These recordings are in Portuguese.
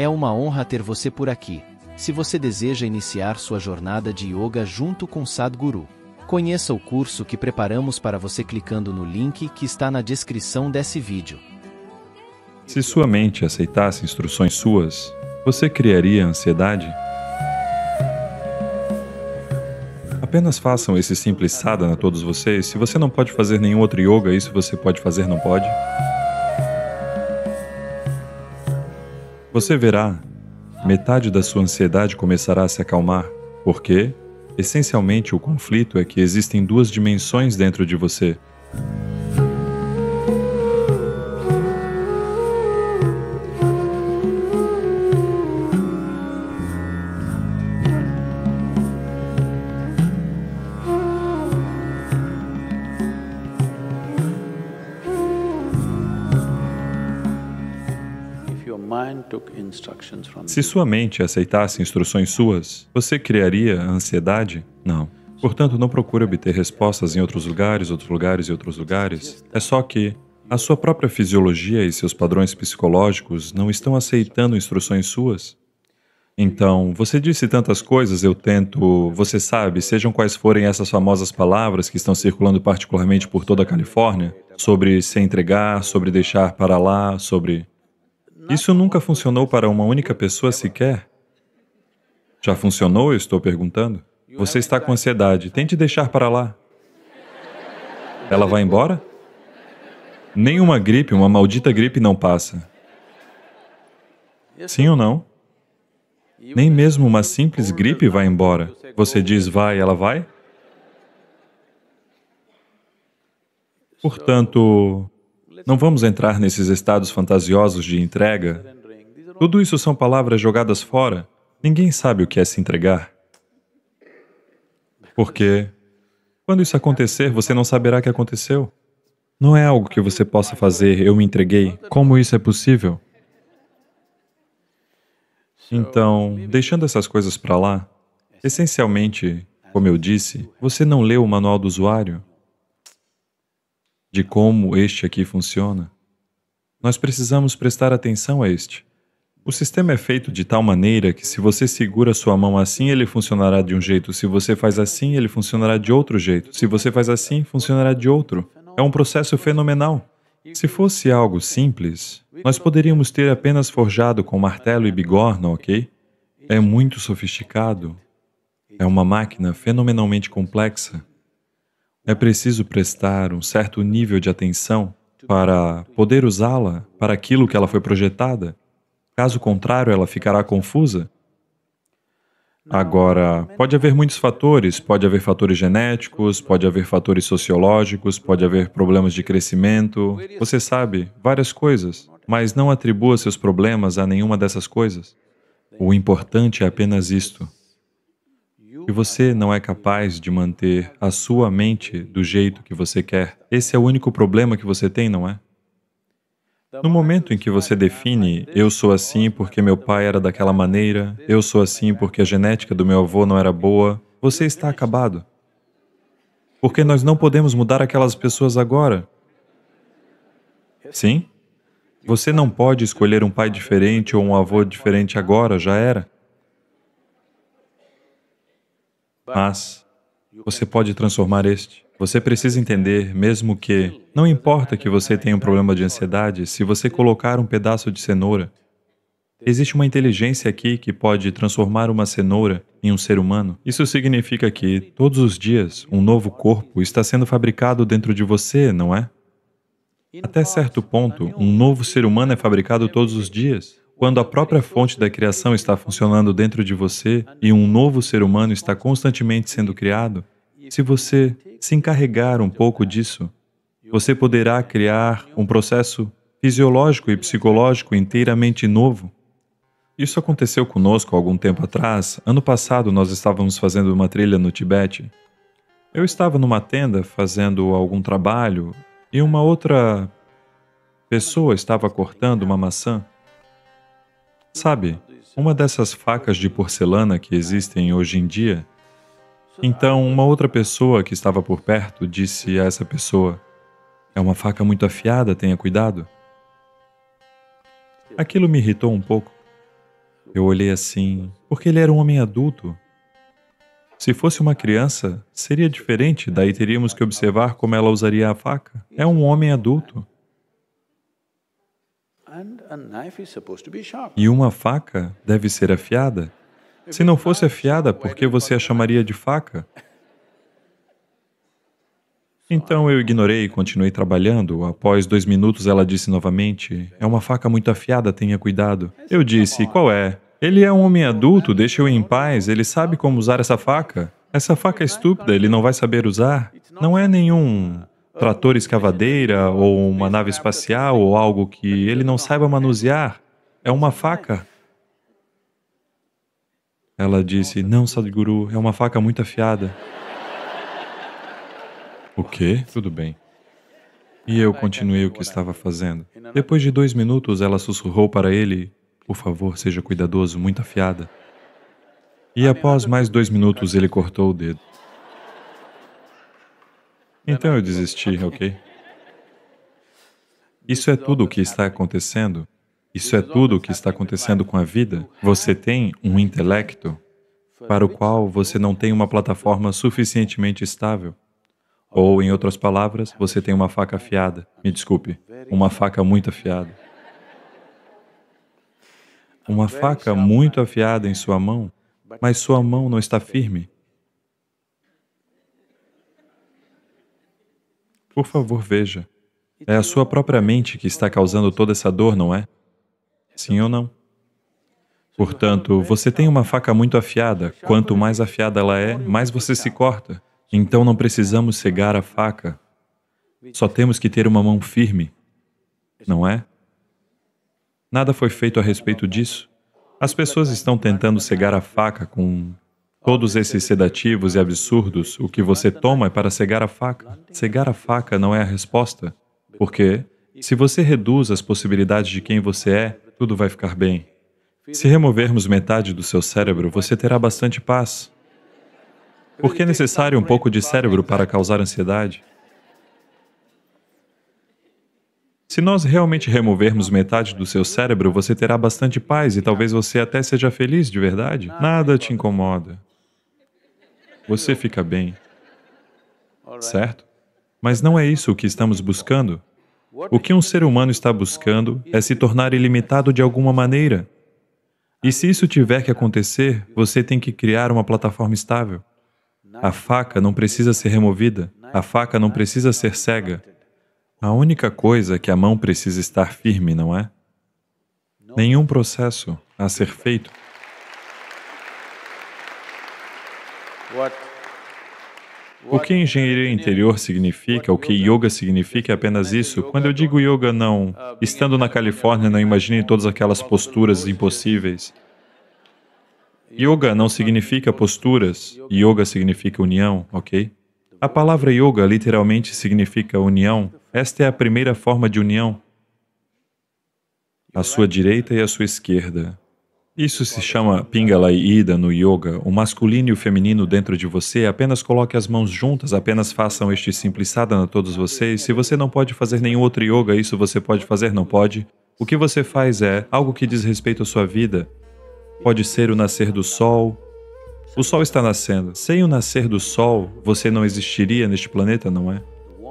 É uma honra ter você por aqui. Se você deseja iniciar sua jornada de yoga junto com Sadhguru, conheça o curso que preparamos para você clicando no link que está na descrição desse vídeo. Se sua mente aceitasse instruções suas, você criaria ansiedade? Apenas façam esse simples sadhana todos vocês. Se você não pode fazer nenhum outro yoga, isso você pode fazer, não pode? Você verá, metade da sua ansiedade começará a se acalmar, porque, essencialmente, o conflito é que existem duas dimensões dentro de você. Se sua mente aceitasse instruções suas, você criaria ansiedade? Não. Portanto, não procure obter respostas em outros lugares, outros lugares e outros lugares. É só que a sua própria fisiologia e seus padrões psicológicos não estão aceitando instruções suas. Então, você disse tantas coisas, eu tento, você sabe, sejam quais forem essas famosas palavras que estão circulando particularmente por toda a Califórnia, sobre se entregar, sobre deixar para lá, sobre isso nunca funcionou para uma única pessoa sequer? Já funcionou? Eu estou perguntando. Você está com ansiedade, tente deixar para lá. Ela vai embora? Nenhuma gripe, uma maldita gripe não passa. Sim é ou não? Nem mesmo uma simples gripe vai tá? embora. Você diz é. vai, ela vai? Portanto, não vamos entrar nesses estados fantasiosos de entrega. Tudo isso são palavras jogadas fora. Ninguém sabe o que é se entregar. Porque, quando isso acontecer, você não saberá que aconteceu. Não é algo que você possa fazer, eu me entreguei. Como isso é possível? Então, deixando essas coisas para lá, essencialmente, como eu disse, você não leu o manual do usuário, de como este aqui funciona, nós precisamos prestar atenção a este. O sistema é feito de tal maneira que, se você segura sua mão assim, ele funcionará de um jeito, se você faz assim, ele funcionará de outro jeito, se você faz assim, funcionará de outro. É um processo fenomenal. Se fosse algo simples, nós poderíamos ter apenas forjado com martelo e bigorna, ok? É muito sofisticado. É uma máquina fenomenalmente complexa. É preciso prestar um certo nível de atenção para poder usá-la para aquilo que ela foi projetada. Caso contrário, ela ficará confusa. Agora, pode haver muitos fatores, pode haver fatores genéticos, pode haver fatores sociológicos, pode haver problemas de crescimento, você sabe, várias coisas, mas não atribua seus problemas a nenhuma dessas coisas. O importante é apenas isto e você não é capaz de manter a sua mente do jeito que você quer. Esse é o único problema que você tem, não é? No momento em que você define, eu sou assim porque meu pai era daquela maneira, eu sou assim porque a genética do meu avô não era boa, você está acabado. Porque nós não podemos mudar aquelas pessoas agora. Sim? Você não pode escolher um pai diferente ou um avô diferente agora, já era. mas você pode transformar este. Você precisa entender, mesmo que, não importa que você tenha um problema de ansiedade, se você colocar um pedaço de cenoura, existe uma inteligência aqui que pode transformar uma cenoura em um ser humano. Isso significa que, todos os dias, um novo corpo está sendo fabricado dentro de você, não é? Até certo ponto, um novo ser humano é fabricado todos os dias. Quando a própria fonte da criação está funcionando dentro de você e um novo ser humano está constantemente sendo criado, se você se encarregar um pouco disso, você poderá criar um processo fisiológico e psicológico inteiramente novo. Isso aconteceu conosco algum tempo atrás. Ano passado, nós estávamos fazendo uma trilha no Tibete. Eu estava numa tenda fazendo algum trabalho e uma outra pessoa estava cortando uma maçã. Sabe, uma dessas facas de porcelana que existem hoje em dia. Então, uma outra pessoa que estava por perto disse a essa pessoa: É uma faca muito afiada, tenha cuidado. Aquilo me irritou um pouco. Eu olhei assim, porque ele era um homem adulto. Se fosse uma criança, seria diferente, daí teríamos que observar como ela usaria a faca. É um homem adulto. E uma faca deve ser afiada. Se não fosse afiada, por que você a chamaria de faca? Então eu ignorei e continuei trabalhando. Após dois minutos, ela disse novamente: É uma faca muito afiada, tenha cuidado. Eu é disse: Qual é? Ele é um homem adulto, deixe-o em paz, ele sabe como usar essa faca. Essa faca é estúpida, ele não vai saber usar. Não é nenhum trator escavadeira ou uma nave espacial ou algo que ele não saiba manusear. É uma faca. Ela disse, não, Sadhguru, é uma faca muito afiada. o quê? Tudo bem. E eu continuei o que estava fazendo. Depois de dois minutos, ela sussurrou para ele, por favor, seja cuidadoso, muito afiada. E após mais dois minutos, ele cortou o dedo. Então eu desisti, ok? Isso é tudo o que está acontecendo. Isso é tudo o que está acontecendo com a vida. Você tem um intelecto para o qual você não tem uma plataforma suficientemente estável. Ou, em outras palavras, você tem uma faca afiada. Me desculpe, uma faca muito afiada. Uma faca muito afiada em sua mão, mas sua mão não está firme. Por favor, veja. É a sua própria mente que está causando toda essa dor, não é? Sim ou não? Portanto, você tem uma faca muito afiada. Quanto mais afiada ela é, mais você se corta. Então não precisamos cegar a faca. Só temos que ter uma mão firme, não é? Nada foi feito a respeito disso. As pessoas estão tentando cegar a faca com Todos esses sedativos e absurdos, o que você toma é para cegar a faca. Cegar a faca não é a resposta, porque se você reduz as possibilidades de quem você é, tudo vai ficar bem. Se removermos metade do seu cérebro, você terá bastante paz. Porque é necessário um pouco de cérebro para causar ansiedade. Se nós realmente removermos metade do seu cérebro, você terá bastante paz e talvez você até seja feliz de verdade. Nada te incomoda você fica bem. Certo? Mas não é isso o que estamos buscando. O que um ser humano está buscando é se tornar ilimitado de alguma maneira. E se isso tiver que acontecer, você tem que criar uma plataforma estável. A faca não precisa ser removida, a faca não precisa ser cega. A única coisa é que a mão precisa estar firme, não é? Nenhum processo a ser feito O que engenharia interior significa, o que yoga significa é apenas isso. Quando eu digo yoga, não. Estando na Califórnia, não imagine todas aquelas posturas impossíveis. Yoga não significa posturas, yoga significa união, ok? A palavra yoga literalmente significa união. Esta é a primeira forma de união. A sua direita e a sua esquerda. Isso se chama Pingala e Ida no yoga. O masculino e o feminino dentro de você. Apenas coloque as mãos juntas, apenas façam este simples sadhana todos vocês. Se você não pode fazer nenhum outro yoga, isso você pode fazer, não pode? O que você faz é algo que diz respeito à sua vida. Pode ser o nascer do sol. O sol está nascendo. Sem o nascer do sol, você não existiria neste planeta, não é?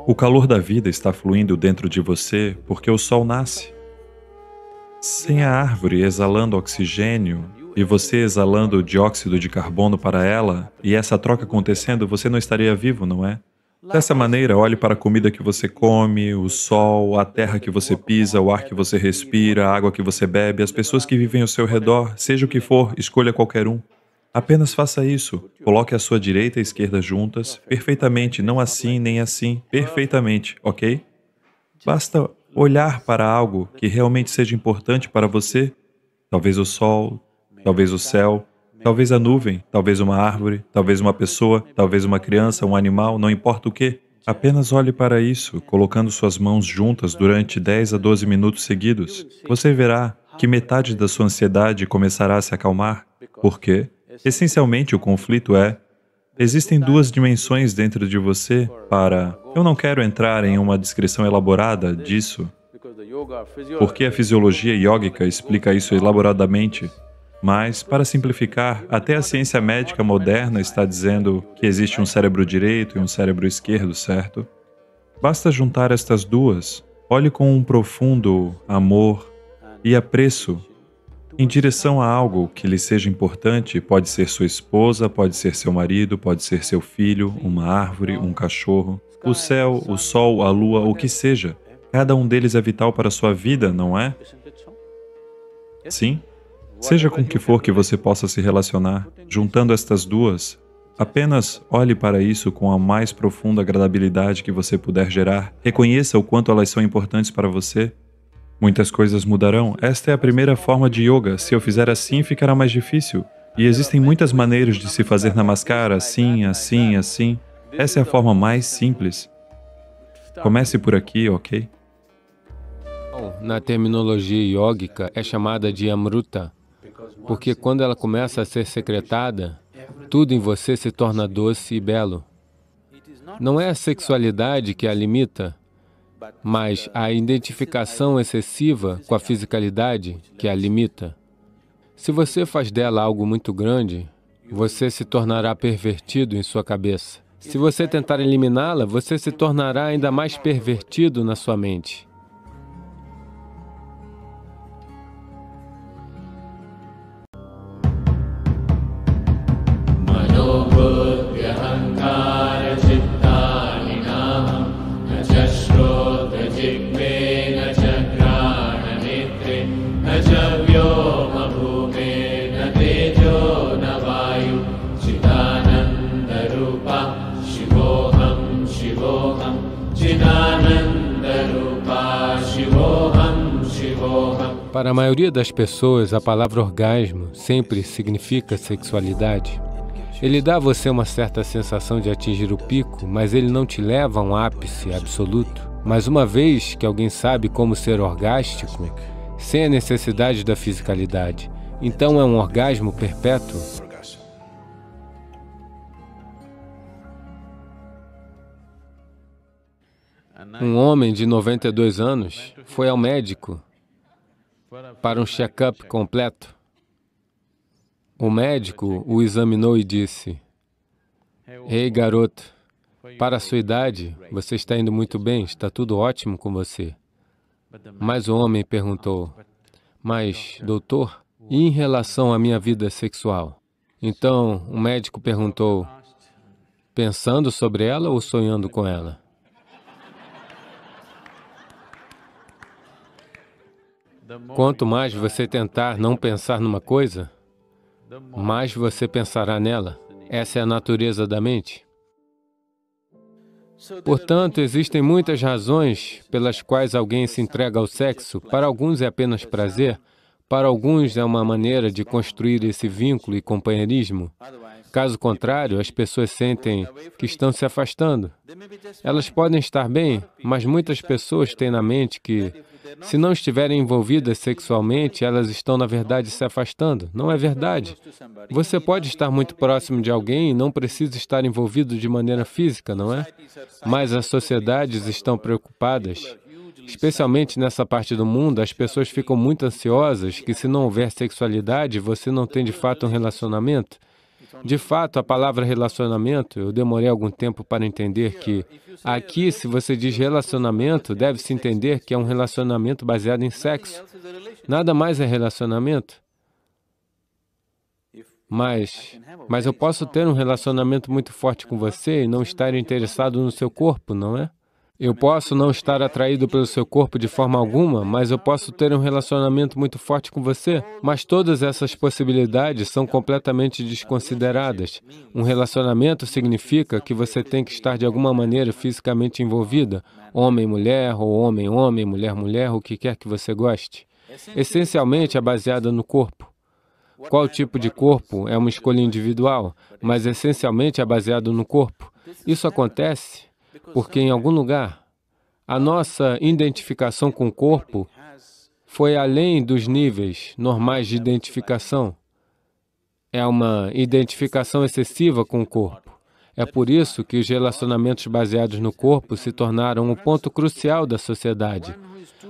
O calor da vida está fluindo dentro de você porque o sol nasce. Sem a árvore exalando oxigênio e você exalando dióxido de carbono para ela, e essa troca acontecendo, você não estaria vivo, não é? Dessa maneira, olhe para a comida que você come, o sol, a terra que você pisa, o ar que você respira, a água que você bebe, as pessoas que vivem ao seu redor, seja o que for, escolha qualquer um. Apenas faça isso. Coloque a sua direita e esquerda juntas, perfeitamente, não assim nem assim, perfeitamente, ok? Basta olhar para algo que realmente seja importante para você, talvez o sol, talvez o céu, talvez a nuvem, talvez uma árvore, talvez uma pessoa, talvez uma criança, um animal, não importa o que. Apenas olhe para isso, colocando suas mãos juntas durante 10 a 12 minutos seguidos. Você verá que metade da sua ansiedade começará a se acalmar, porque, essencialmente, o conflito é Existem duas dimensões dentro de você para. Eu não quero entrar em uma descrição elaborada disso, porque a fisiologia iógica explica isso elaboradamente, mas, para simplificar, até a ciência médica moderna está dizendo que existe um cérebro direito e um cérebro esquerdo, certo? Basta juntar estas duas. Olhe com um profundo amor e apreço em direção a algo que lhe seja importante, pode ser sua esposa, pode ser seu marido, pode ser seu filho, uma árvore, um cachorro, o céu, o sol, a lua, o que seja. Cada um deles é vital para a sua vida, não é? Sim? Seja com que for que você possa se relacionar, juntando estas duas, apenas olhe para isso com a mais profunda agradabilidade que você puder gerar, reconheça o quanto elas são importantes para você Muitas coisas mudarão. Esta é a primeira forma de yoga. Se eu fizer assim, ficará mais difícil. E existem muitas maneiras de se fazer namaskar, assim, assim, assim. Essa é a forma mais simples. Comece por aqui, ok? Na terminologia yógica, é chamada de amruta, porque quando ela começa a ser secretada, tudo em você se torna doce e belo. Não é a sexualidade que a limita, mas a identificação excessiva com a fisicalidade que a limita. Se você faz dela algo muito grande, você se tornará pervertido em sua cabeça. Se você tentar eliminá-la, você se tornará ainda mais pervertido na sua mente. Para a maioria das pessoas, a palavra orgasmo sempre significa sexualidade. Ele dá a você uma certa sensação de atingir o pico, mas ele não te leva a um ápice absoluto. Mas uma vez que alguém sabe como ser orgástico, sem a necessidade da fisicalidade, então é um orgasmo perpétuo. Um homem de 92 anos foi ao médico para um check-up completo. O médico o examinou e disse, Ei, garoto, para a sua idade, você está indo muito bem, está tudo ótimo com você. Mas o homem perguntou, Mas, doutor, e em relação à minha vida sexual? Então, o médico perguntou, Pensando sobre ela ou sonhando com ela? Quanto mais você tentar não pensar numa coisa, mais você pensará nela. Essa é a natureza da mente. Portanto, existem muitas razões pelas quais alguém se entrega ao sexo. Para alguns é apenas prazer, para alguns é uma maneira de construir esse vínculo e companheirismo. Caso contrário, as pessoas sentem que estão se afastando. Elas podem estar bem, mas muitas pessoas têm na mente que se não estiverem envolvidas sexualmente, elas estão, na verdade, se afastando. Não é verdade. Você pode estar muito próximo de alguém e não precisa estar envolvido de maneira física, não é? Mas as sociedades estão preocupadas. Especialmente nessa parte do mundo, as pessoas ficam muito ansiosas que se não houver sexualidade, você não tem de fato um relacionamento. De fato, a palavra relacionamento, eu demorei algum tempo para entender que aqui, se você diz relacionamento, deve-se entender que é um relacionamento baseado em sexo. Nada mais é relacionamento. Mas, mas eu posso ter um relacionamento muito forte com você e não estar interessado no seu corpo, não é? Eu posso não estar atraído pelo seu corpo de forma alguma, mas eu posso ter um relacionamento muito forte com você. Mas todas essas possibilidades são completamente desconsideradas. Um relacionamento significa que você tem que estar de alguma maneira fisicamente envolvida, homem-mulher, ou homem-homem, mulher-mulher, o que quer que você goste. Essencialmente é baseada no corpo. Qual tipo de corpo é uma escolha individual, mas essencialmente é baseado no corpo. Isso acontece porque em algum lugar a nossa identificação com o corpo foi além dos níveis normais de identificação. É uma identificação excessiva com o corpo. É por isso que os relacionamentos baseados no corpo se tornaram um ponto crucial da sociedade.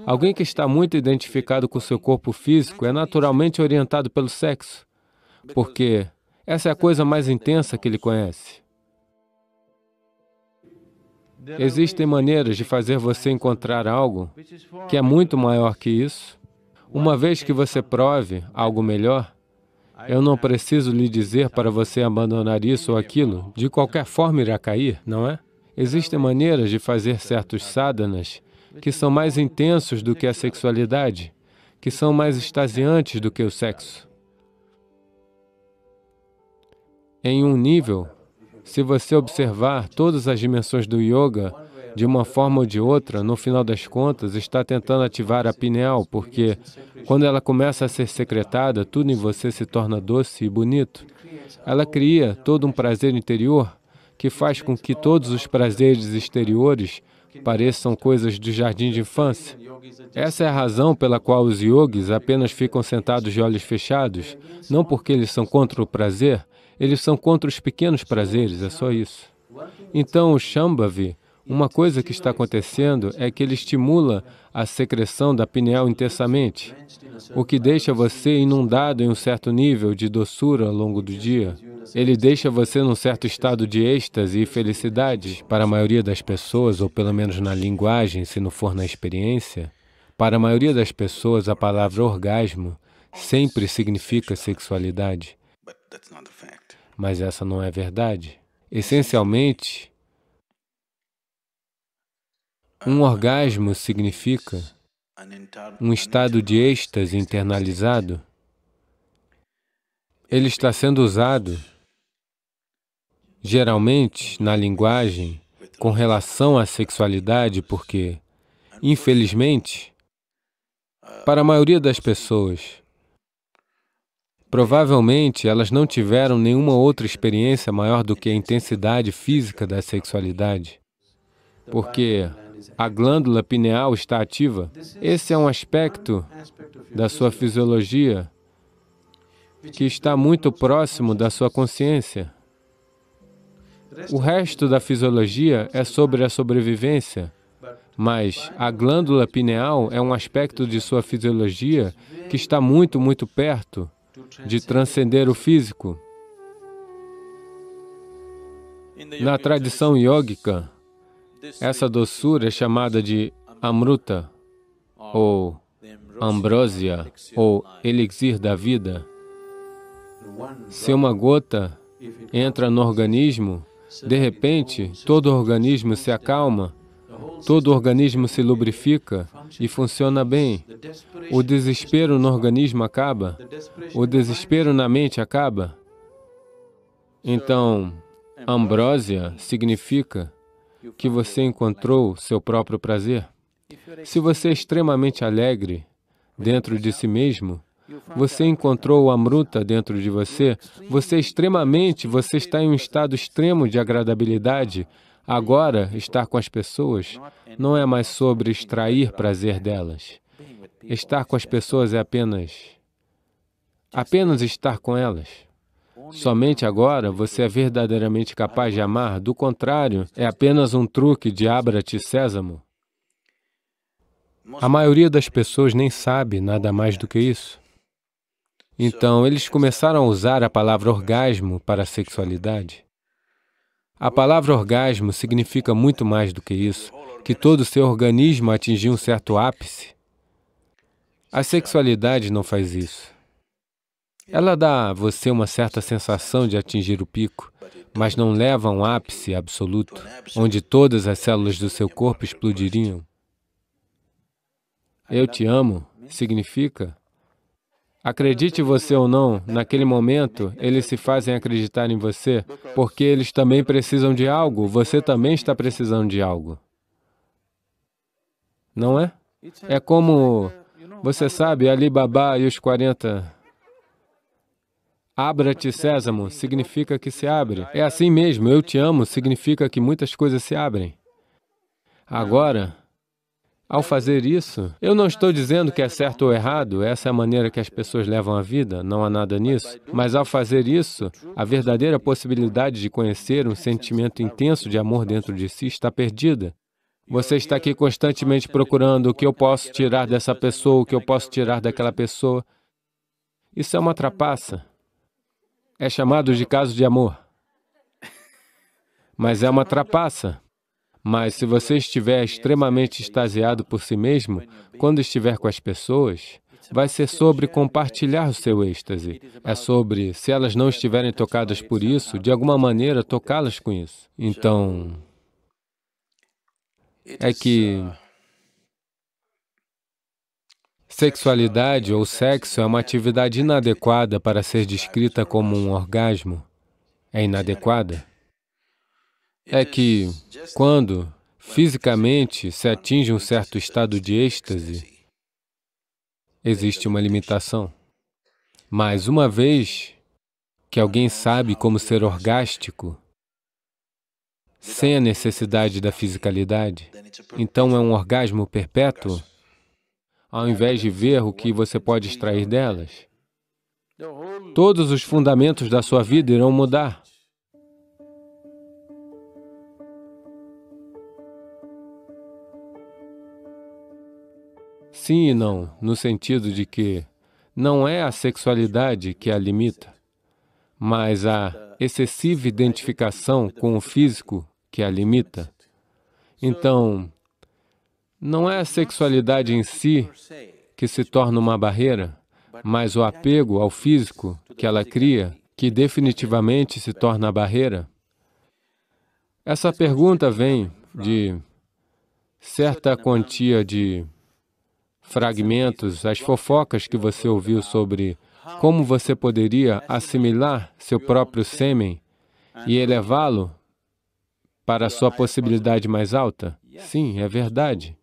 Alguém que está muito identificado com seu corpo físico é naturalmente orientado pelo sexo, porque essa é a coisa mais intensa que ele conhece. É Existem maneiras de fazer você encontrar algo que é muito maior que isso. Uma vez que você prove algo melhor, eu não preciso lhe dizer para você abandonar isso ou aquilo, de qualquer forma irá cair, não é? Existem maneiras de fazer certos sadhanas que são mais intensos do que a sexualidade, que são mais extasiantes do que o sexo. Em um nível, se você observar todas as dimensões do yoga, de uma forma ou de outra, no final das contas, está tentando ativar a pineal, porque quando ela começa a ser secretada, tudo em você se torna doce e bonito. Ela cria todo um prazer interior que faz com que todos os prazeres exteriores pareçam coisas de jardim de infância. Essa é a razão pela qual os yogis apenas ficam sentados de olhos fechados, não porque eles são contra o prazer, eles são contra os pequenos prazeres, é só isso. Então, o Shambhavi uma coisa que está acontecendo é que ele estimula a secreção da pineal intensamente, o que deixa você inundado em um certo nível de doçura ao longo do dia. Ele deixa você num certo estado de êxtase e felicidade, para a maioria das pessoas, ou pelo menos na linguagem, se não for na experiência. Para a maioria das pessoas, a palavra orgasmo sempre significa sexualidade. Mas essa não é verdade. Essencialmente, um orgasmo significa um estado de êxtase internalizado. Ele está sendo usado, geralmente, na linguagem com relação à sexualidade, porque, infelizmente, para a maioria das pessoas, provavelmente elas não tiveram nenhuma outra experiência maior do que a intensidade física da sexualidade, porque é. a glândula pineal está ativa. Esse é um aspecto da sua fisiologia que está muito próximo da sua consciência. O resto da fisiologia é sobre a sobrevivência, mas a glândula pineal é um aspecto de sua fisiologia que está muito, muito perto de transcender o físico. Na tradição yógica, essa doçura é chamada de Amruta, ou ambrosia ou Elixir da Vida. Se uma gota entra no organismo, de repente, todo o organismo se acalma, todo o organismo se lubrifica e funciona bem. O desespero no organismo acaba, o desespero na mente acaba. Então, ambrosia significa que você encontrou seu próprio prazer? Se você é extremamente alegre dentro de si mesmo, você encontrou a amruta dentro de você, você é extremamente, você está em um estado extremo de agradabilidade. Agora, estar com as pessoas não é mais sobre extrair prazer delas. Estar com as pessoas é apenas apenas estar com elas. Somente agora você é verdadeiramente capaz de amar, do contrário, é apenas um truque de abra-te sésamo. A maioria das pessoas nem sabe nada mais do que isso. Então, eles começaram a usar a palavra orgasmo para a sexualidade. A palavra orgasmo significa muito mais do que isso, que todo o seu organismo atingiu um certo ápice. A sexualidade não faz isso. Ela dá a você uma certa sensação de atingir o pico, mas não leva a um ápice absoluto, onde todas as células do seu corpo explodiriam. Eu te amo significa, acredite você ou não, naquele momento eles se fazem acreditar em você, porque eles também precisam de algo, você também está precisando de algo. Não é? É como, você sabe, Ali Baba e os 40 Abra-te, Sésamo, significa que se abre. É assim mesmo, eu te amo, significa que muitas coisas se abrem. Agora, ao fazer isso, eu não estou dizendo que é certo ou errado, essa é a maneira que as pessoas levam a vida, não há nada nisso. Mas ao fazer isso, a verdadeira possibilidade de conhecer um sentimento intenso de amor dentro de si está perdida. Você está aqui constantemente procurando o que eu posso tirar dessa pessoa, o que eu posso tirar daquela pessoa. Isso é uma trapaça é chamado de caso de amor. Mas é uma trapaça. Mas se você estiver extremamente extasiado por si mesmo, quando estiver com as pessoas, vai ser sobre compartilhar o seu êxtase. É sobre, se elas não estiverem tocadas por isso, de alguma maneira tocá-las com isso. Então, é que Sexualidade ou sexo é uma atividade inadequada para ser descrita como um orgasmo. É inadequada. É que, quando fisicamente se atinge um certo estado de êxtase, existe uma limitação. Mas uma vez que alguém sabe como ser orgástico, sem a necessidade da fisicalidade, então é um orgasmo perpétuo, ao invés de ver o que você pode extrair delas. Todos os fundamentos da sua vida irão mudar. Sim e não, no sentido de que não é a sexualidade que a limita, mas a excessiva identificação com o físico que a limita. Então, não é a sexualidade em si que se torna uma barreira, mas o apego ao físico que ela cria, que definitivamente se torna a barreira. Essa pergunta vem de certa quantia de fragmentos, as fofocas que você ouviu sobre como você poderia assimilar seu próprio sêmen e elevá-lo para sua possibilidade mais alta? Sim, é verdade.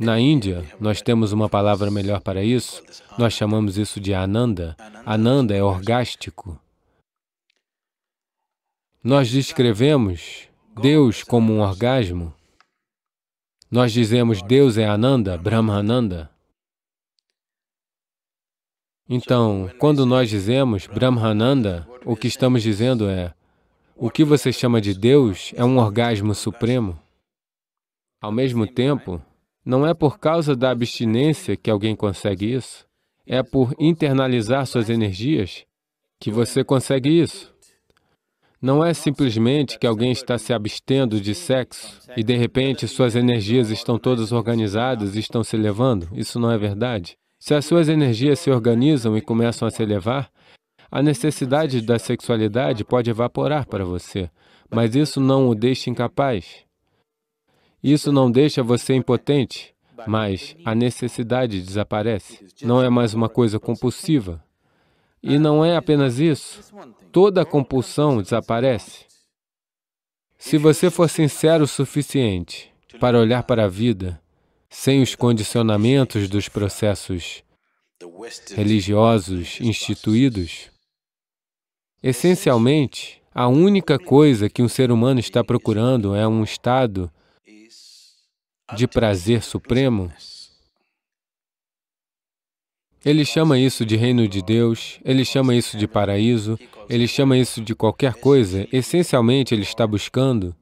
Na Índia, nós temos uma palavra melhor para isso. Nós chamamos isso de Ananda. Ananda é orgástico. Nós descrevemos Deus como um orgasmo. Nós dizemos Deus é Ananda, Brahmananda. Então, quando nós dizemos Brahmananda, o que estamos dizendo é o que você chama de Deus é um orgasmo supremo. Ao mesmo tempo, não é por causa da abstinência que alguém consegue isso. É por internalizar suas energias que você consegue isso. Não é simplesmente que alguém está se abstendo de sexo e, de repente, suas energias estão todas organizadas e estão se elevando. Isso não é verdade. Se as suas energias se organizam e começam a se elevar, a necessidade da sexualidade pode evaporar para você, mas isso não o deixa incapaz. Isso não deixa você impotente, mas a necessidade desaparece. Não é mais uma coisa compulsiva. E não é apenas isso. Toda compulsão desaparece. Se você for sincero o suficiente para olhar para a vida sem os condicionamentos dos processos religiosos instituídos, essencialmente, a única coisa que um ser humano está procurando é um estado de prazer supremo, ele chama isso de reino de Deus, ele chama isso de paraíso, ele chama isso de qualquer coisa. Essencialmente, ele está buscando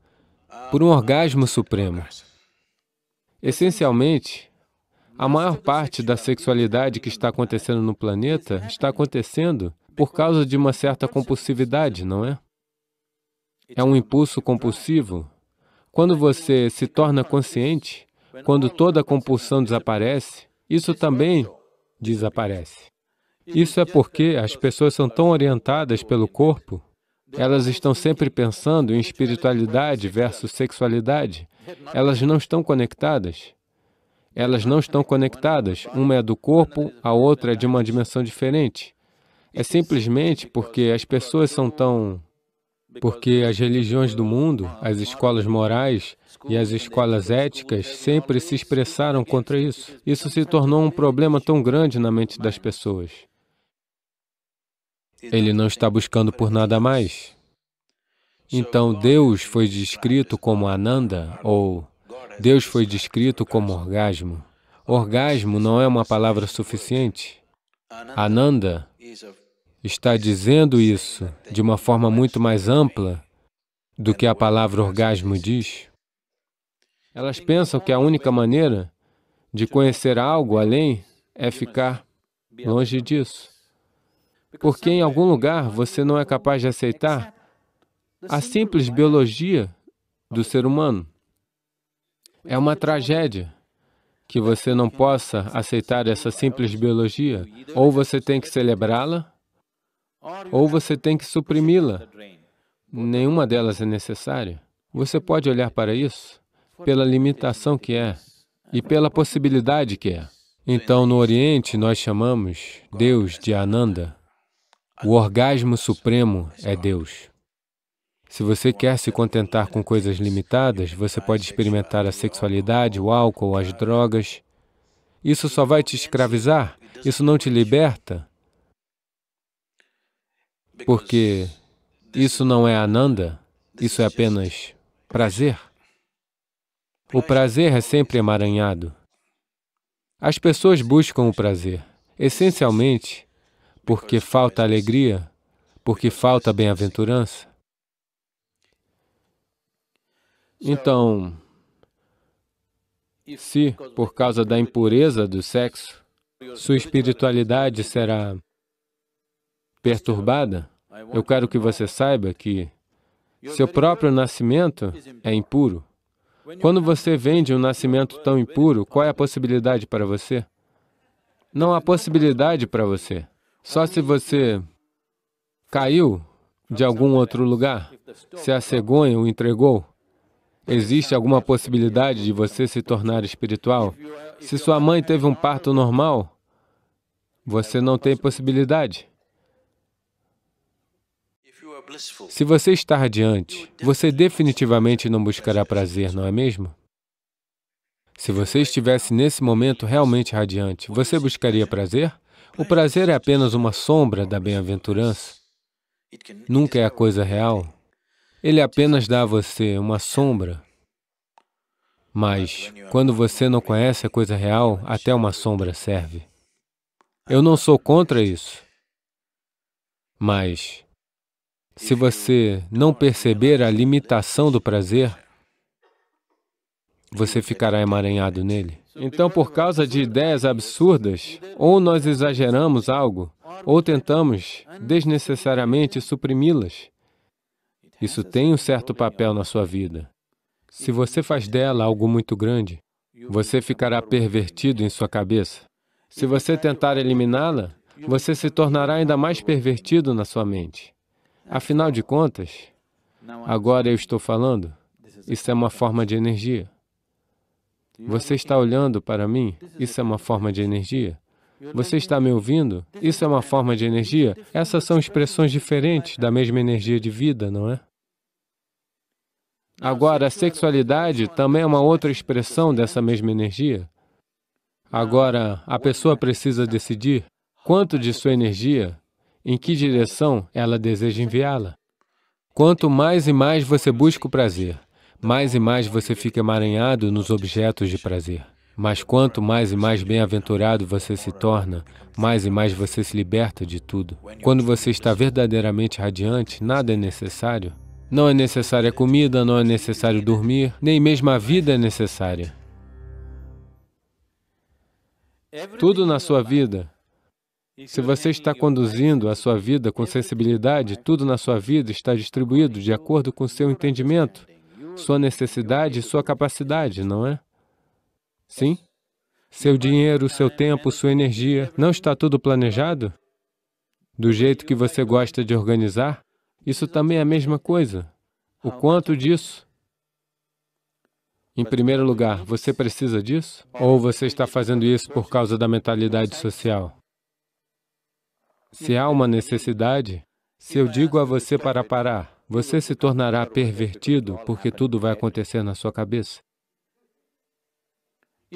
por um orgasmo supremo. Essencialmente, a maior parte da sexualidade que está acontecendo no planeta está acontecendo por causa de uma certa compulsividade, não é? É um impulso compulsivo quando você se torna consciente, quando toda a compulsão desaparece, isso também desaparece. Isso é porque as pessoas são tão orientadas pelo corpo, elas estão sempre pensando em espiritualidade versus sexualidade. Elas não estão conectadas. Elas não estão conectadas. Uma é do corpo, a outra é de uma dimensão diferente. É simplesmente porque as pessoas são tão porque as religiões do mundo, as escolas morais e as escolas éticas sempre se expressaram contra isso. Isso se tornou um problema tão grande na mente das pessoas. Ele não está buscando por nada mais. Então, Deus foi descrito como Ananda, ou Deus foi descrito como orgasmo. Orgasmo não é uma palavra suficiente. Ananda está dizendo isso de uma forma muito mais ampla do que a palavra orgasmo diz. Elas pensam que a única maneira de conhecer algo além é ficar longe disso. Porque em algum lugar você não é capaz de aceitar a simples biologia do ser humano. É uma tragédia que você não possa aceitar essa simples biologia. Ou você tem que celebrá-la, ou você tem que suprimi-la. Nenhuma delas é necessária. Você pode olhar para isso pela limitação que é e pela possibilidade que é. Então, no Oriente, nós chamamos Deus de Ananda. O orgasmo supremo é Deus. Se você quer se contentar com coisas limitadas, você pode experimentar a sexualidade, o álcool, as drogas. Isso só vai te escravizar, isso não te liberta, porque isso não é ananda, isso é apenas prazer. O prazer é sempre emaranhado. As pessoas buscam o prazer, essencialmente porque falta alegria, porque falta bem-aventurança. Então, se, por causa da impureza do sexo, sua espiritualidade será perturbada, eu quero que você saiba que seu próprio nascimento é impuro. Quando você vende um nascimento tão impuro, qual é a possibilidade para você? Não há possibilidade para você. Só se você caiu de algum outro lugar, se a cegonha o entregou, existe alguma possibilidade de você se tornar espiritual? Se sua mãe teve um parto normal, você não tem possibilidade. Se você está radiante, você definitivamente não buscará prazer, não é mesmo? Se você estivesse nesse momento realmente radiante, você buscaria prazer? O prazer é apenas uma sombra da bem-aventurança. Nunca é a coisa real. Ele apenas dá a você uma sombra. Mas, quando você não conhece a coisa real, até uma sombra serve. Eu não sou contra isso. Mas, se você não perceber a limitação do prazer, você ficará emaranhado nele. Então, por causa de ideias absurdas, ou nós exageramos algo, ou tentamos desnecessariamente suprimi-las. Isso tem um certo papel na sua vida. Se você faz dela algo muito grande, você ficará pervertido em sua cabeça. Se você tentar eliminá-la, você se tornará ainda mais pervertido na sua mente. Afinal de contas, agora eu estou falando, isso é uma forma de energia. Você está olhando para mim, isso é uma forma de energia. Você está me ouvindo? Isso é uma forma de energia? Essas são expressões diferentes da mesma energia de vida, não é? Agora, a é sexualidade também é uma outra é expressão dessa mesma energia. Agora, a pessoa precisa decidir quanto de sua energia em que direção ela deseja enviá-la. Quanto mais e mais você busca o prazer, mais e mais você fica emaranhado nos objetos de prazer. Mas quanto mais e mais bem-aventurado você se torna, mais e mais você se liberta de tudo. Quando você está verdadeiramente radiante, nada é necessário. Não é necessária comida, não é necessário dormir, nem mesmo a vida é necessária. Tudo na sua vida se você está é conduzindo a sua vida com sensibilidade, tudo na sua vida está distribuído de acordo com seu entendimento, sua necessidade e sua capacidade, não é? Sim? Seu dinheiro, seu tempo, sua energia, não está tudo planejado? Do jeito que você gosta de organizar? Isso também é a mesma coisa. O quanto disso? Em primeiro lugar, você precisa disso? Ou você está fazendo isso por causa da mentalidade social? Se há uma necessidade, se eu digo a você para parar, você se tornará pervertido porque tudo vai acontecer na sua cabeça.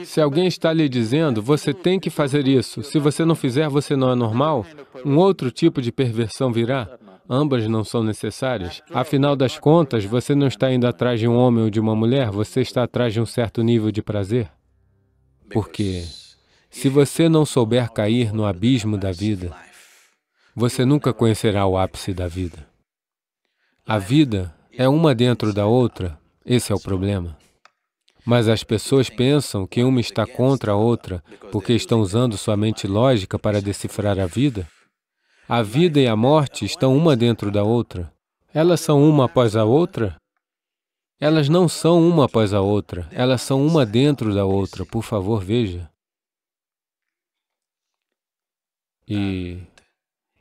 Se alguém está lhe dizendo, você tem que fazer isso, se você não fizer, você não é normal, um outro tipo de perversão virá. Ambas não são necessárias. Afinal das contas, você não está indo atrás de um homem ou de uma mulher, você está atrás de um certo nível de prazer. Porque se você não souber cair no abismo da vida, você nunca conhecerá o ápice da vida. A vida é uma dentro da outra, esse é o problema. Mas as pessoas pensam que uma está contra a outra porque estão usando sua mente lógica para decifrar a vida. A vida e a morte estão uma dentro da outra. Elas são uma após a outra? Elas não são uma após a outra, elas são uma dentro da outra. Por favor, veja. E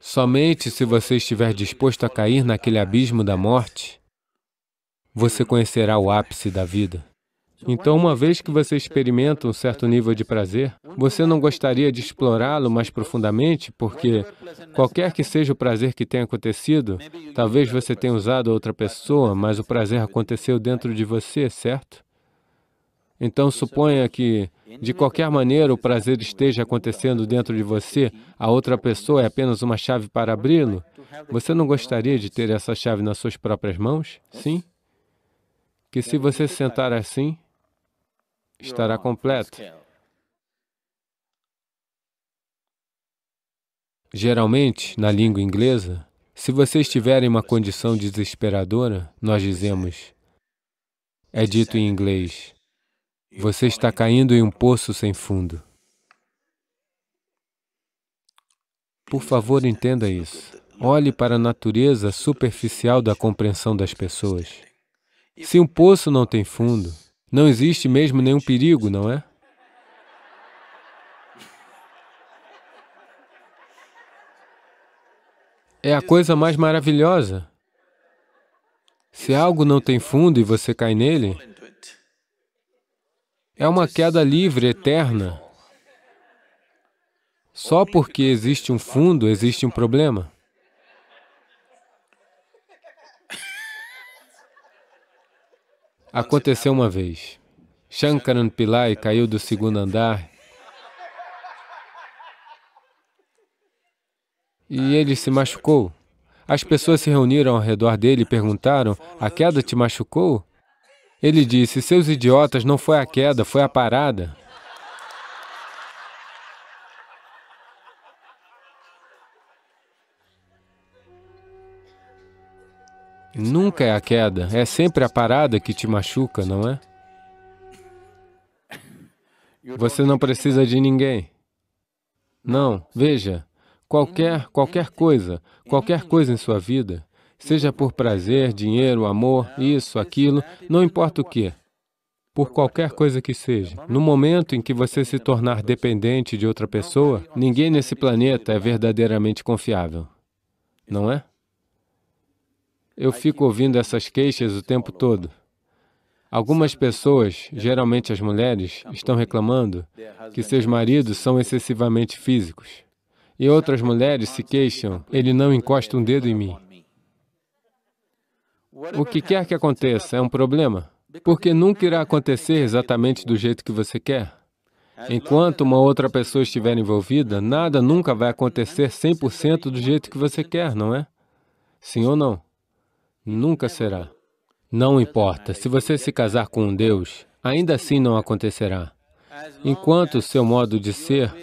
Somente se você estiver disposto a cair naquele abismo da morte, você conhecerá o ápice da vida. Então, uma vez que você experimenta um certo nível de prazer, você não gostaria de explorá-lo mais profundamente, porque qualquer que seja o prazer que tenha acontecido, talvez você tenha usado outra pessoa, mas o prazer aconteceu dentro de você, certo? Então, é suponha que, de qualquer maneira, o prazer esteja acontecendo dentro de você, a outra pessoa é apenas uma chave para abri-lo. Você não gostaria de ter essa chave nas suas próprias mãos? Sim? Que se você sentar assim, estará completo. Geralmente, na língua inglesa, se você estiver em uma condição desesperadora, nós dizemos, é dito em inglês, você está caindo em um poço sem fundo. Por favor, entenda isso. Olhe para a natureza superficial da compreensão das pessoas. Se um poço não tem fundo, não existe mesmo nenhum perigo, não é? É a coisa mais maravilhosa. Se algo não tem fundo e você cai nele, é uma queda livre, eterna. Só porque existe um fundo, existe um problema. Aconteceu uma vez. Shankaran Pillai caiu do segundo andar e ele se machucou. As pessoas se reuniram ao redor dele e perguntaram, a queda te machucou? Ele disse, seus idiotas, não foi a queda, foi a parada. Nunca é a queda, é sempre a parada que te machuca, não é? Você não precisa de ninguém. Não, veja, qualquer, qualquer coisa, qualquer coisa em sua vida, seja por prazer, dinheiro, amor, isso, aquilo, não importa o que, por qualquer coisa que seja. No momento em que você se tornar dependente de outra pessoa, ninguém nesse planeta é verdadeiramente confiável, não é? Eu fico ouvindo essas queixas o tempo todo. Algumas pessoas, geralmente as mulheres, estão reclamando que seus maridos são excessivamente físicos. E outras mulheres se queixam, ele não encosta um dedo em mim. O que quer que aconteça é um problema, porque nunca irá acontecer exatamente do jeito que você quer. Enquanto uma outra pessoa estiver envolvida, nada nunca vai acontecer 100% do jeito que você quer, não é? Sim ou não? Nunca será. Não importa, se você se casar com um Deus, ainda assim não acontecerá. Enquanto seu modo de ser,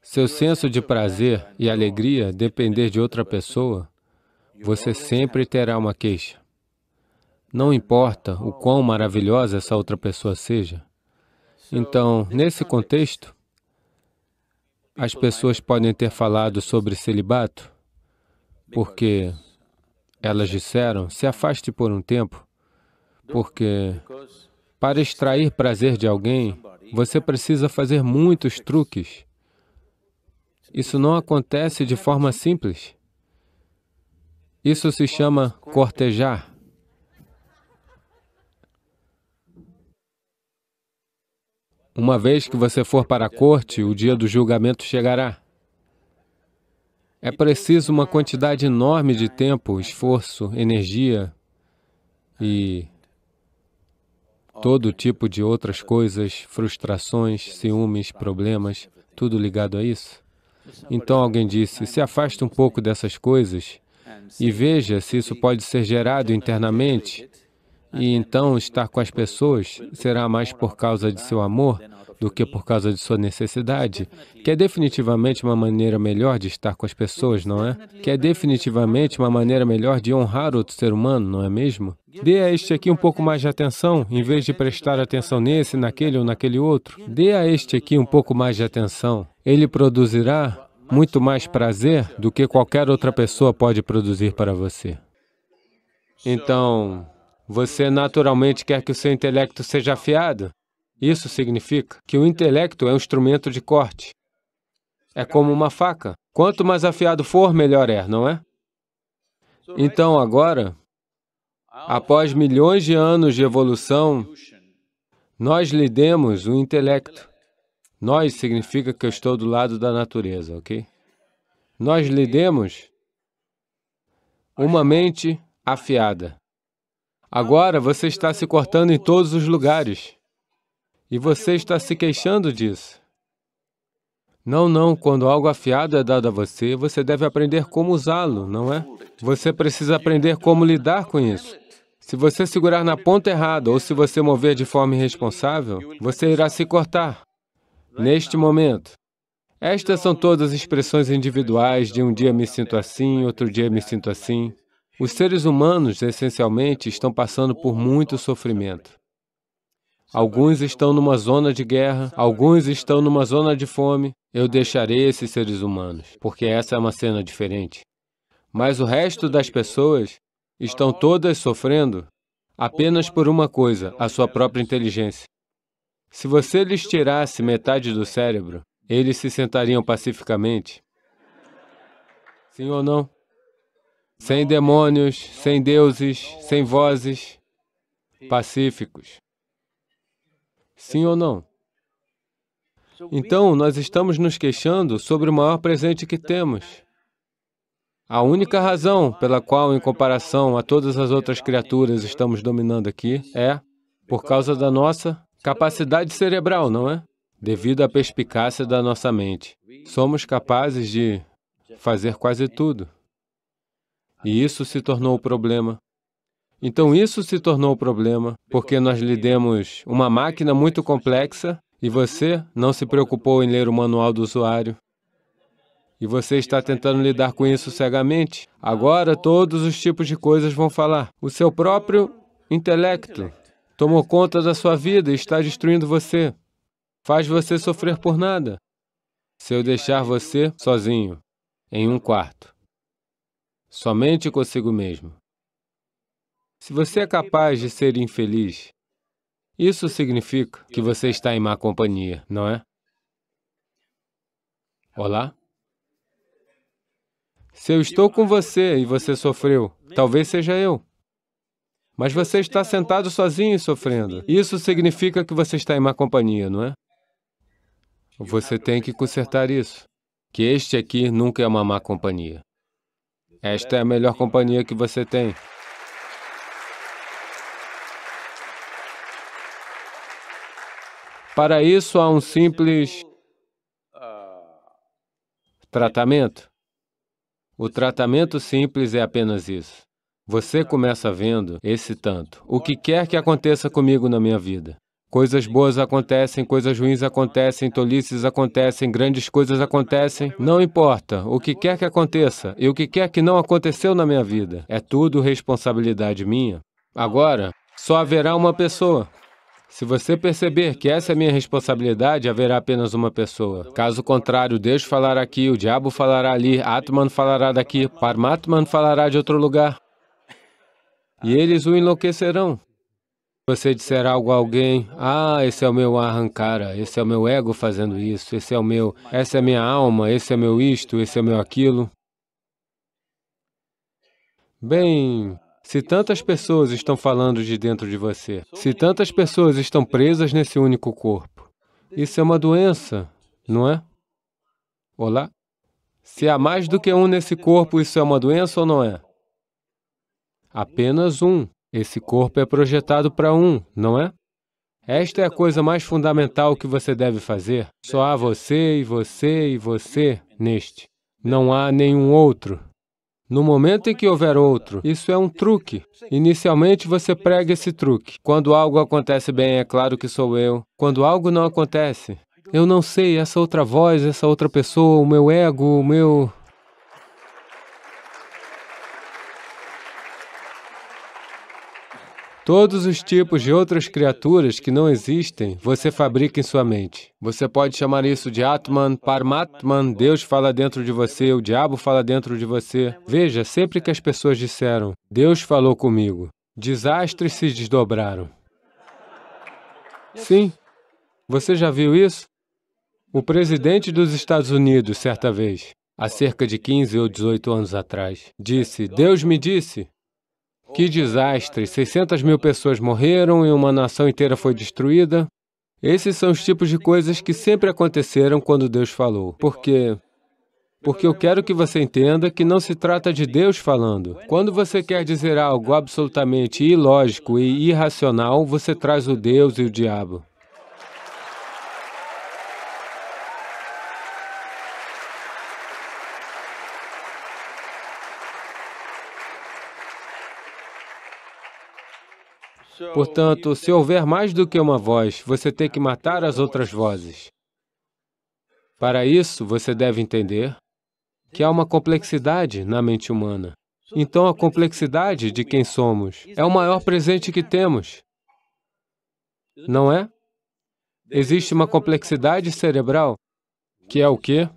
seu senso de prazer e alegria depender de outra pessoa, você sempre terá uma queixa. Não importa o quão maravilhosa essa outra pessoa seja. Então, nesse contexto, as pessoas podem ter falado sobre celibato, porque elas disseram, se afaste por um tempo, porque para extrair prazer de alguém, você precisa fazer muitos truques. Isso não acontece de forma simples. Isso se chama cortejar. Uma vez que você for para a corte, o dia do julgamento chegará. É preciso uma quantidade enorme de tempo, esforço, energia e todo tipo de outras coisas, frustrações, ciúmes, problemas, tudo ligado a isso. Então alguém disse, se afasta um pouco dessas coisas e veja se isso pode ser gerado internamente e então estar com as pessoas será mais por causa de seu amor do que por causa de sua necessidade, que é definitivamente uma maneira melhor de estar com as pessoas, não é? Que é definitivamente uma maneira melhor de honrar outro ser humano, não é mesmo? Dê a este aqui um pouco mais de atenção, em vez de prestar atenção nesse, naquele ou naquele outro. Dê a este aqui um pouco mais de atenção. Ele produzirá muito mais prazer do que qualquer outra pessoa pode produzir para você. Então, você naturalmente quer que o seu intelecto seja afiado. Isso significa que o intelecto é um instrumento de corte. É como uma faca. Quanto mais afiado for, melhor é, não é? Então, agora, após milhões de anos de evolução, nós lhe demos o intelecto. Nós significa que eu estou do lado da natureza, ok? Nós lhe demos uma mente afiada. Agora você está se cortando em todos os lugares. E você está se queixando disso. Não, não, quando algo afiado é dado a você, você deve aprender como usá-lo, não é? Você precisa aprender como lidar com isso. Se você segurar na ponta errada ou se você mover de forma irresponsável, você irá se cortar. É neste momento. Estas são todas é expressões individuais de um dia me sinto assim, outro dia me sinto assim. Os seres humanos, essencialmente, estão passando por muito sofrimento. Alguns estão numa zona de guerra, alguns estão numa zona de fome. Eu deixarei esses seres humanos, porque essa é uma cena diferente. Mas o resto das pessoas estão todas sofrendo apenas por uma coisa, a sua própria inteligência. Se você lhes tirasse metade do cérebro, eles se sentariam pacificamente. Sim ou não? Sem demônios, sem deuses, sem vozes, pacíficos. Sim ou não? Então, nós estamos nos queixando sobre o maior presente que temos. A única razão pela qual, em comparação a todas as outras criaturas, estamos dominando aqui é por causa da nossa Capacidade cerebral, não é? Devido à perspicácia da nossa mente, somos capazes de fazer quase tudo. E isso se tornou o problema. Então, isso se tornou o problema, porque nós lhe demos uma máquina muito complexa e você não se preocupou em ler o manual do usuário. E você está tentando lidar com isso cegamente. Agora, todos os tipos de coisas vão falar. O seu próprio intelecto tomou conta da sua vida e está destruindo você. Faz você sofrer por nada. Se eu deixar você sozinho, em um quarto, somente consigo mesmo. Se você é capaz de ser infeliz, isso significa que você está em má companhia, não é? Olá? Se eu estou com você e você sofreu, talvez seja eu. Mas você está sentado sozinho e sofrendo. Isso significa que você está em má companhia, não é? Você tem que consertar isso. Que este aqui nunca é uma má companhia. Esta é a melhor companhia que você tem. Para isso há um simples tratamento. O tratamento simples é apenas isso. Você começa vendo esse tanto. O que quer que aconteça comigo na minha vida. Coisas boas acontecem, coisas ruins acontecem, tolices acontecem, grandes coisas acontecem. Não importa o que quer que aconteça e o que quer que não aconteceu na minha vida. É tudo responsabilidade minha. Agora, só haverá uma pessoa. Se você perceber que essa é minha responsabilidade, haverá apenas uma pessoa. Caso contrário, Deus falará aqui, o diabo falará ali, Atman falará daqui, Parmatman falará de outro lugar e eles o enlouquecerão. Você disser algo a alguém, ah, esse é o meu arrancara, esse é o meu ego fazendo isso, esse é o meu, essa é a minha alma, esse é meu isto, esse é meu aquilo. Bem, se tantas pessoas estão falando de dentro de você, se tantas pessoas estão presas nesse único corpo, isso é uma doença, não é? Olá? Se há mais do que um nesse corpo, isso é uma doença ou não é? Apenas um. Esse corpo é projetado para um, não é? Esta é a coisa mais fundamental que você deve fazer. Só há você e você e você neste. Não há nenhum outro. No momento em que houver outro, isso é um truque. Inicialmente você prega esse truque. Quando algo acontece bem, é claro que sou eu. Quando algo não acontece, eu não sei, essa outra voz, essa outra pessoa, o meu ego, o meu. Todos os tipos de outras criaturas que não existem, você fabrica em sua mente. Você pode chamar isso de Atman, Paramatman, Deus fala dentro de você, o diabo fala dentro de você. Veja, sempre que as pessoas disseram, Deus falou comigo, desastres se desdobraram. Sim, você já viu isso? O presidente dos Estados Unidos, certa vez, há cerca de 15 ou 18 anos atrás, disse, Deus me disse, que desastre! 600 mil pessoas morreram e uma nação inteira foi destruída. Esses são os tipos de coisas que sempre aconteceram quando Deus falou. Porque porque eu quero que você entenda que não se trata de Deus falando. Quando você quer dizer algo absolutamente ilógico e irracional, você traz o Deus e o diabo. Portanto, se houver mais do que uma voz, você tem que matar as outras vozes. Para isso, você deve entender que há uma complexidade na mente humana. Então, a complexidade de quem somos é o maior presente que temos, não é? Existe uma complexidade cerebral, que é o que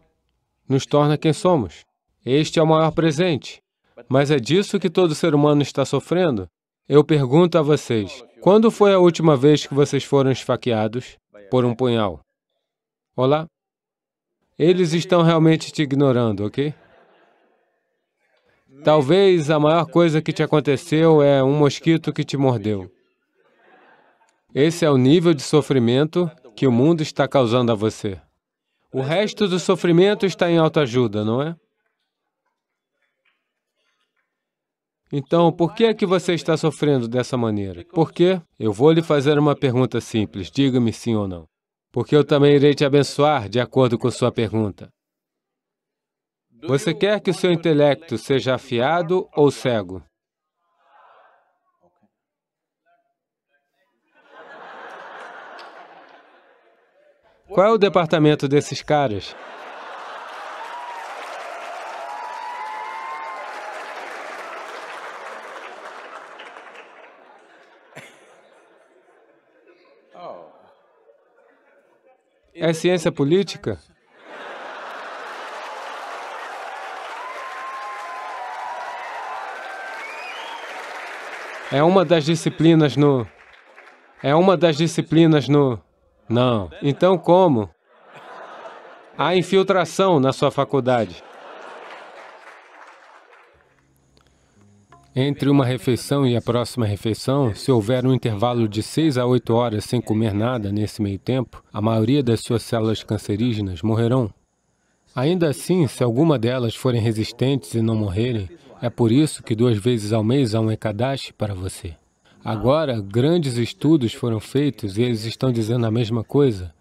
nos torna quem somos. Este é o maior presente, mas é disso que todo ser humano está sofrendo. Eu pergunto a vocês, quando foi a última vez que vocês foram esfaqueados por um punhal? Olá? Eles estão realmente te ignorando, ok? Talvez a maior coisa que te aconteceu é um mosquito que te mordeu. Esse é o nível de sofrimento que o mundo está causando a você. O resto do sofrimento está em autoajuda, não é? Então, por que é que você está sofrendo dessa maneira? Por quê? Eu vou lhe fazer uma pergunta simples, diga-me sim ou não. Porque eu também irei te abençoar de acordo com sua pergunta. Você quer que o seu intelecto seja afiado ou cego? Qual é o departamento desses caras? É ciência política? É uma das disciplinas no... É uma das disciplinas no... Não. Então como? Há infiltração na sua faculdade. Entre uma refeição e a próxima refeição, se houver um intervalo de 6 a 8 horas sem comer nada nesse meio tempo, a maioria das suas células cancerígenas morrerão. Ainda assim, se alguma delas forem resistentes e não morrerem, é por isso que duas vezes ao mês há um ekadashi para você. Agora, grandes estudos foram feitos e eles estão dizendo a mesma coisa,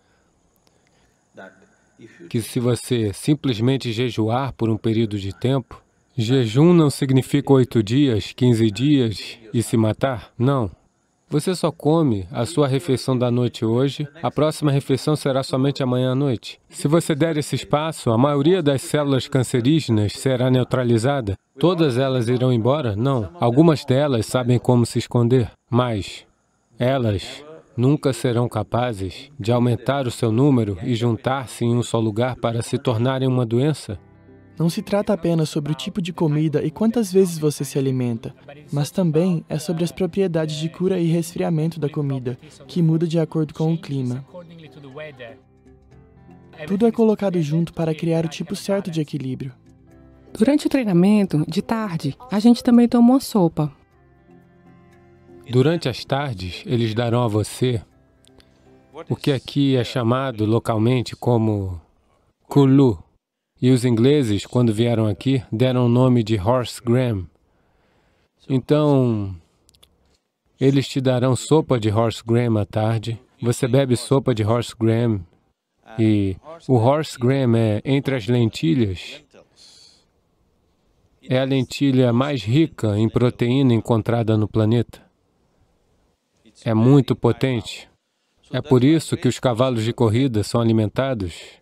que se você simplesmente jejuar por um período de tempo, Jejum não significa oito dias, quinze dias e se matar. Não. Você só come a sua refeição da noite hoje, a próxima refeição será somente amanhã à noite. Se você der esse espaço, a maioria das células cancerígenas será neutralizada. Todas elas irão embora? Não. Algumas delas sabem como se esconder, mas elas nunca serão capazes de aumentar o seu número e juntar-se em um só lugar para se tornarem uma doença. Não se trata apenas sobre o tipo de comida e quantas vezes você se alimenta, mas também é sobre as propriedades de cura e resfriamento da comida, que muda de acordo com o clima. Tudo é colocado junto para criar o tipo certo de equilíbrio. Durante o treinamento, de tarde, a gente também toma uma sopa. Durante as tardes, eles darão a você o que aqui é chamado localmente como kulu. E os ingleses, quando vieram aqui, deram o nome de Horse Graham. Então, eles te darão sopa de Horse Graham à tarde. Você bebe sopa de Horse Graham. E o Horse Graham é, entre as lentilhas, é a lentilha mais rica em proteína encontrada no planeta. É muito potente. É por isso que os cavalos de corrida são alimentados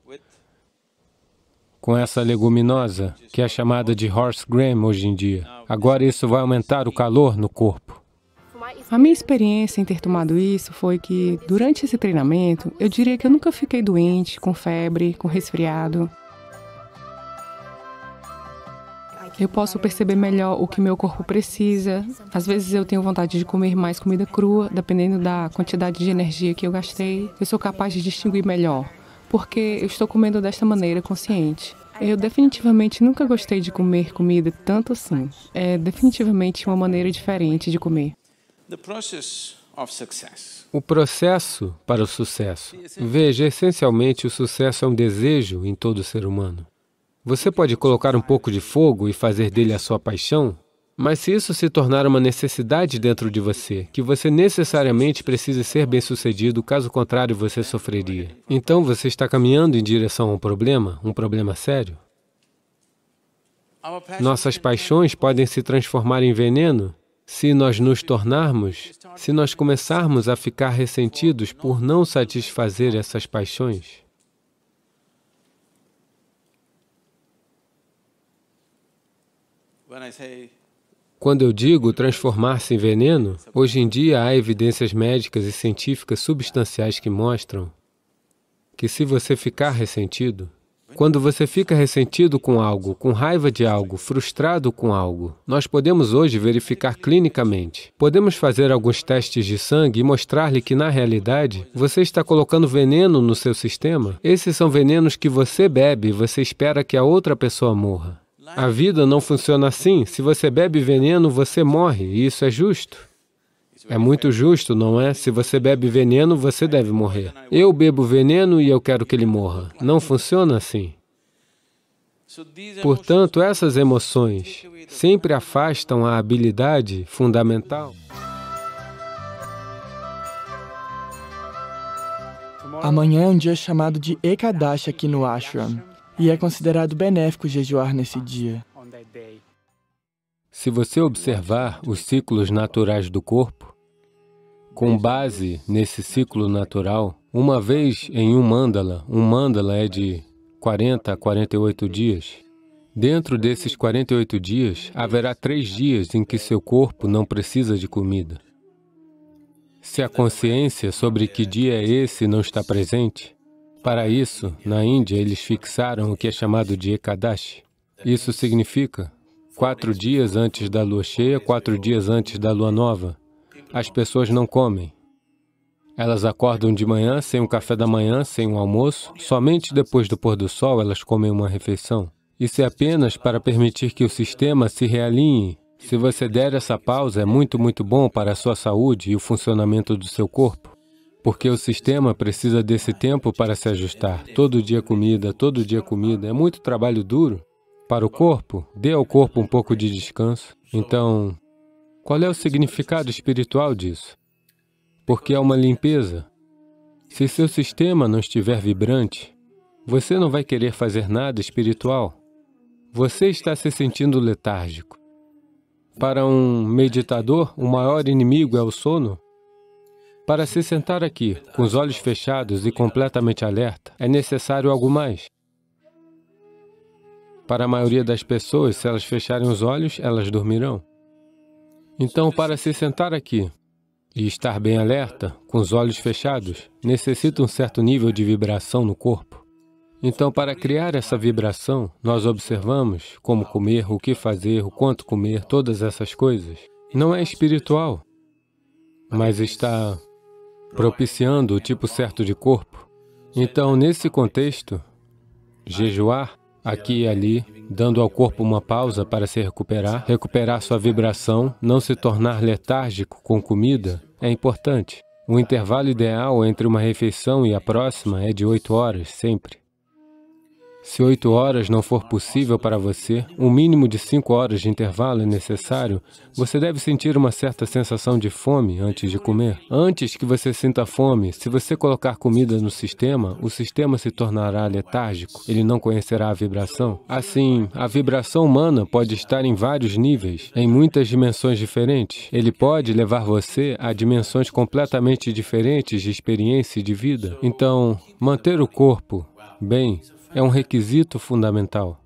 com essa leguminosa, que é chamada de horse gram hoje em dia. Agora isso vai aumentar o calor no corpo. A minha experiência em ter tomado isso foi que, durante esse treinamento, eu diria que eu nunca fiquei doente, com febre, com resfriado. Eu posso perceber melhor o que meu corpo precisa. Às vezes eu tenho vontade de comer mais comida crua, dependendo da quantidade de energia que eu gastei. Eu sou capaz de distinguir melhor porque eu estou comendo desta maneira consciente. Eu definitivamente nunca gostei de comer comida tanto assim. É definitivamente uma maneira diferente de comer. O processo para o sucesso. Veja, essencialmente, o sucesso é um desejo em todo ser humano. Você pode colocar um pouco de fogo e fazer dele a sua paixão, mas se isso se tornar uma necessidade dentro de você, que você necessariamente precise ser bem-sucedido, caso contrário você sofreria. Então você está caminhando em direção a um problema, um problema sério. Nossas paixões podem se transformar em veneno se nós nos tornarmos, se nós começarmos a ficar ressentidos por não satisfazer essas paixões. Quando eu digo transformar-se em veneno, hoje em dia há evidências médicas e científicas substanciais que mostram que se você ficar ressentido, quando você fica ressentido com algo, com raiva de algo, frustrado com algo, nós podemos hoje verificar clinicamente. Podemos fazer alguns testes de sangue e mostrar-lhe que, na realidade, você está colocando veneno no seu sistema. Esses são venenos que você bebe e você espera que a outra pessoa morra. A vida não funciona assim. Se você bebe veneno, você morre, e isso é justo. É muito justo, não é? Se você bebe veneno, você deve morrer. Eu bebo veneno e eu quero que ele morra. Não funciona assim. Portanto, essas emoções sempre afastam a habilidade fundamental. Amanhã é um dia chamado de Ekadashi aqui no Ashram e é considerado benéfico jejuar nesse dia. Se você observar os ciclos naturais do corpo, com base nesse ciclo natural, uma vez em um mandala, um mandala é de 40 a 48 dias. Dentro desses 48 dias, haverá três dias em que seu corpo não precisa de comida. Se a consciência sobre que dia é esse não está presente, para isso, na Índia, eles fixaram o que é chamado de Ekadashi. Isso significa quatro dias antes da lua cheia, quatro dias antes da lua nova. As pessoas não comem. Elas acordam de manhã, sem um café da manhã, sem um almoço. Somente depois do pôr do sol elas comem uma refeição. Isso é apenas para permitir que o sistema se realinhe. Se você der essa pausa, é muito, muito bom para a sua saúde e o funcionamento do seu corpo porque o sistema precisa desse tempo para se ajustar. Todo dia comida, todo dia comida. É muito trabalho duro para o corpo. Dê ao corpo um pouco de descanso. Então, qual é o significado espiritual disso? Porque é uma limpeza. Se seu sistema não estiver vibrante, você não vai querer fazer nada espiritual. Você está se sentindo letárgico. Para um meditador, o maior inimigo é o sono, para se sentar aqui, com os olhos fechados e completamente alerta, é necessário algo mais. Para a maioria das pessoas, se elas fecharem os olhos, elas dormirão. Então, para se sentar aqui e estar bem alerta, com os olhos fechados, necessita um certo nível de vibração no corpo. Então, para criar essa vibração, nós observamos como comer, o que fazer, o quanto comer, todas essas coisas. Não é espiritual, mas está propiciando o tipo certo de corpo. Então, nesse contexto, jejuar aqui e ali, dando ao corpo uma pausa para se recuperar, recuperar sua vibração, não se tornar letárgico com comida, é importante. O intervalo ideal entre uma refeição e a próxima é de 8 horas, sempre. Se oito horas não for possível para você, um mínimo de cinco horas de intervalo é necessário. Você deve sentir uma certa sensação de fome antes de comer. Antes que você sinta fome, se você colocar comida no sistema, o sistema se tornará letárgico. Ele não conhecerá a vibração. Assim, a vibração humana pode estar em vários níveis, em muitas dimensões diferentes. Ele pode levar você a dimensões completamente diferentes de experiência e de vida. Então, manter o corpo bem é um requisito fundamental.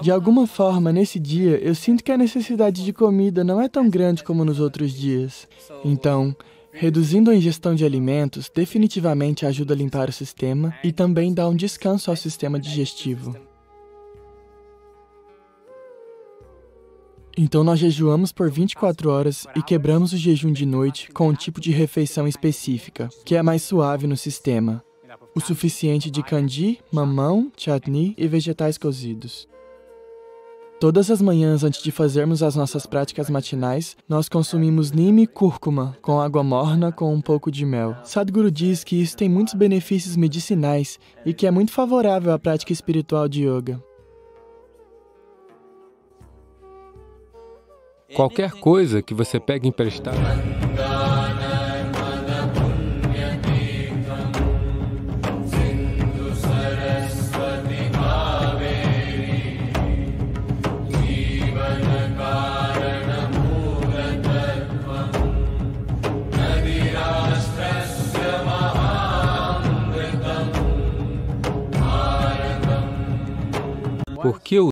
De alguma forma, nesse dia, eu sinto que a necessidade de comida não é tão grande como nos outros dias. Então, reduzindo a ingestão de alimentos definitivamente ajuda a limpar o sistema e também dá um descanso ao sistema digestivo. Então nós jejuamos por 24 horas e quebramos o jejum de noite com um tipo de refeição específica, que é mais suave no sistema o suficiente de candi, mamão, chutney e vegetais cozidos. Todas as manhãs antes de fazermos as nossas práticas matinais, nós consumimos nime e cúrcuma, com água morna com um pouco de mel. Sadhguru diz que isso tem muitos benefícios medicinais e que é muito favorável à prática espiritual de yoga. Qualquer coisa que você pegue emprestada. Porque o